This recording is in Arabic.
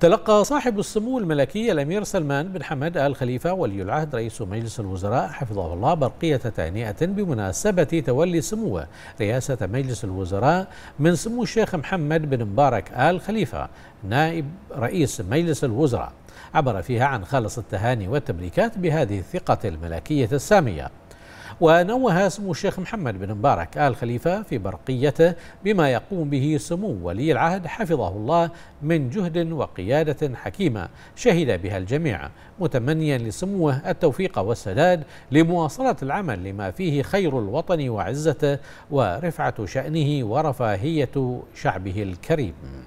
تلقى صاحب السمو الملكي الأمير سلمان بن حمد آل خليفة ولي العهد رئيس مجلس الوزراء حفظه الله برقية تهنئة بمناسبة تولي سموه رئاسة مجلس الوزراء من سمو الشيخ محمد بن مبارك آل خليفة نائب رئيس مجلس الوزراء عبر فيها عن خالص التهاني والتبريكات بهذه الثقة الملكية السامية ونوه سمو الشيخ محمد بن مبارك آل خليفة في برقيته بما يقوم به سمو ولي العهد حفظه الله من جهد وقيادة حكيمة شهد بها الجميع متمنيا لسموه التوفيق والسداد لمواصلة العمل لما فيه خير الوطن وعزته ورفعة شأنه ورفاهية شعبه الكريم